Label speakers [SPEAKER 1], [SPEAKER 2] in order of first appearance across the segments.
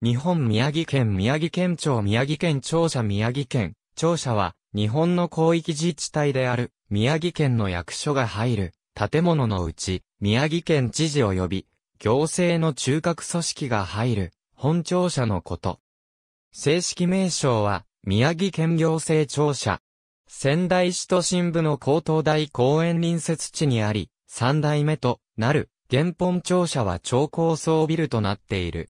[SPEAKER 1] 日本宮城県宮城県庁宮城県庁舎宮城県庁舎は日本の広域自治体である宮城県の役所が入る建物のうち宮城県知事及び行政の中核組織が入る本庁舎のこと。正式名称は宮城県行政庁舎。仙台市都心部の高等大公園隣接地にあり、三代目となる原本庁舎は超高層ビルとなっている。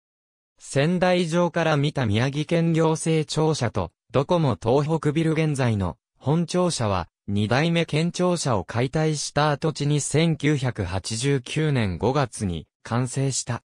[SPEAKER 1] 仙台城から見た宮城県行政庁舎と、ドコモ東北ビル現在の本庁舎は、二代目県庁舎を解体した跡地に1989年5月に完成した。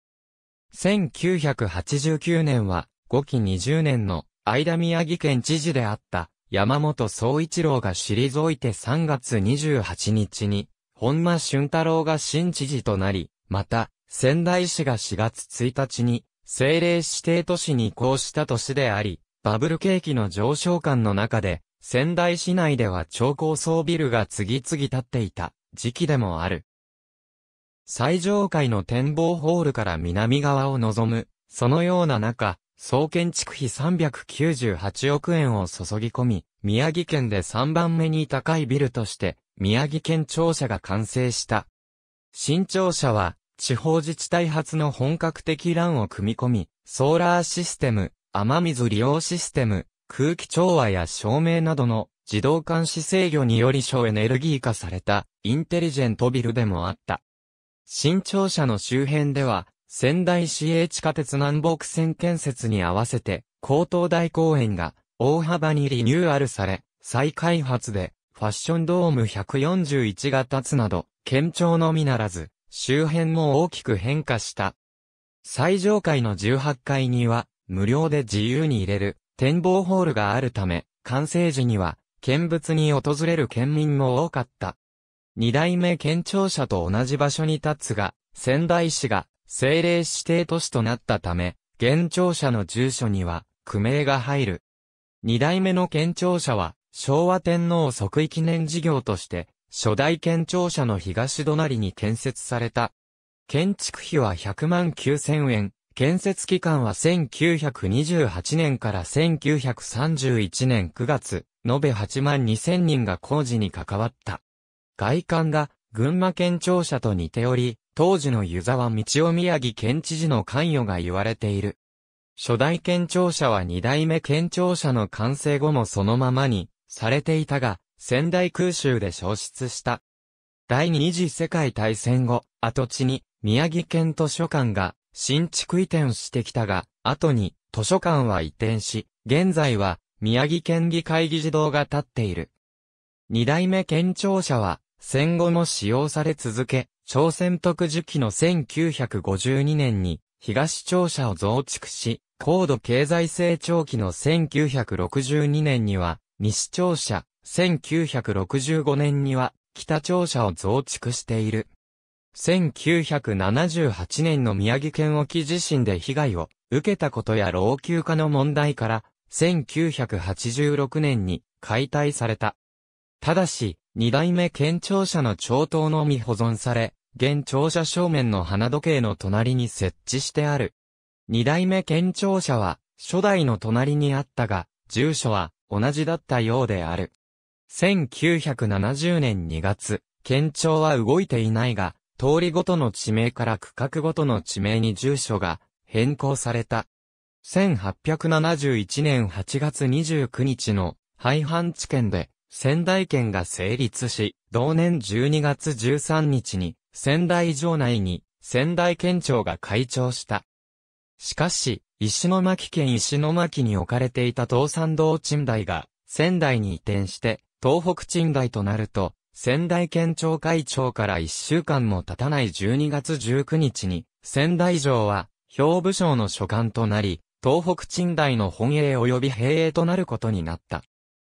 [SPEAKER 1] 1989年は、5期20年の間宮城県知事であった山本総一郎が退いて3月28日に、本間俊太郎が新知事となり、また、仙台市が4月1日に、政令指定都市に移行した年であり、バブル景気の上昇感の中で、仙台市内では超高層ビルが次々建っていた時期でもある。最上階の展望ホールから南側を望む、そのような中、総建築費398億円を注ぎ込み、宮城県で3番目に高いビルとして、宮城県庁舎が完成した。新庁舎は、地方自治体発の本格的欄を組み込み、ソーラーシステム、雨水利用システム、空気調和や照明などの自動監視制御により省エネルギー化されたインテリジェントビルでもあった。新庁舎の周辺では、仙台市営地下鉄南北線建設に合わせて、高等大公園が大幅にリニューアルされ、再開発でファッションドーム141が立つなど、県庁のみならず、周辺も大きく変化した。最上階の18階には、無料で自由に入れる展望ホールがあるため、完成時には、見物に訪れる県民も多かった。二代目県庁舎と同じ場所に立つが、仙台市が政令指定都市となったため、県庁舎の住所には、区名が入る。二代目の県庁舎は、昭和天皇即位記念事業として、初代県庁舎の東隣に建設された。建築費は100万9000円、建設期間は1928年から1931年9月、延べ8万2000人が工事に関わった。外観が群馬県庁舎と似ており、当時の湯沢道夫宮城県知事の関与が言われている。初代県庁舎は二代目県庁舎の完成後もそのままにされていたが、仙台空襲で消失した。第二次世界大戦後、跡地に宮城県図書館が新築移転してきたが、後に図書館は移転し、現在は宮城県議会議事堂が建っている。二代目県庁舎は戦後も使用され続け、朝鮮特需期の1952年に東庁舎を増築し、高度経済成長期の1962年には西庁舎、1965年には北庁舎を増築している。1978年の宮城県沖地震で被害を受けたことや老朽化の問題から、1986年に解体された。ただし、二代目県庁舎の長頭のみ保存され、現庁舎正面の花時計の隣に設置してある。二代目県庁舎は、初代の隣にあったが、住所は同じだったようである。1970年2月、県庁は動いていないが、通りごとの地名から区画ごとの地名に住所が変更された。1871年8月29日の廃藩地県で仙台県が成立し、同年12月13日に仙台城内に仙台県庁が開庁した。しかし、石巻県石巻に置かれていた東山道賃台が仙台に移転して東北鎮外となると、仙台県庁会長から一週間も経たない12月19日に、仙台城は、兵部省の所管となり、東北鎮大の本営及び兵営となることになった。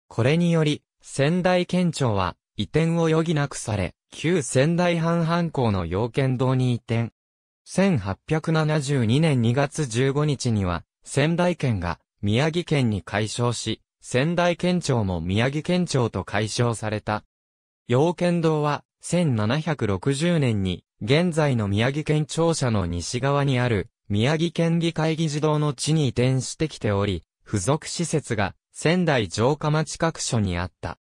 [SPEAKER 1] これにより、仙台県庁は、移転を余儀なくされ、旧仙台藩藩校の要件堂に移転。1872年2月15日には、仙台県が宮城県に解消し、仙台県庁も宮城県庁と解消された。洋県道は、1760年に、現在の宮城県庁舎の西側にある、宮城県議会議事堂の地に移転してきており、付属施設が、仙台城下町各所にあった。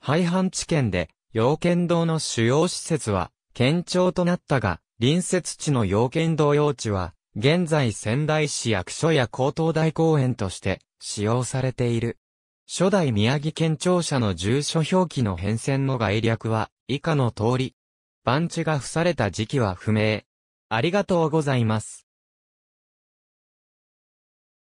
[SPEAKER 1] 廃藩地県で、洋県道の主要施設は、県庁となったが、隣接地の洋県道用地は、現在仙台市役所や高等大公園として使用されている。初代宮城県庁舎の住所表記の変遷の概略は、以下の通り。番地が付された時期は不明。ありがとうございます。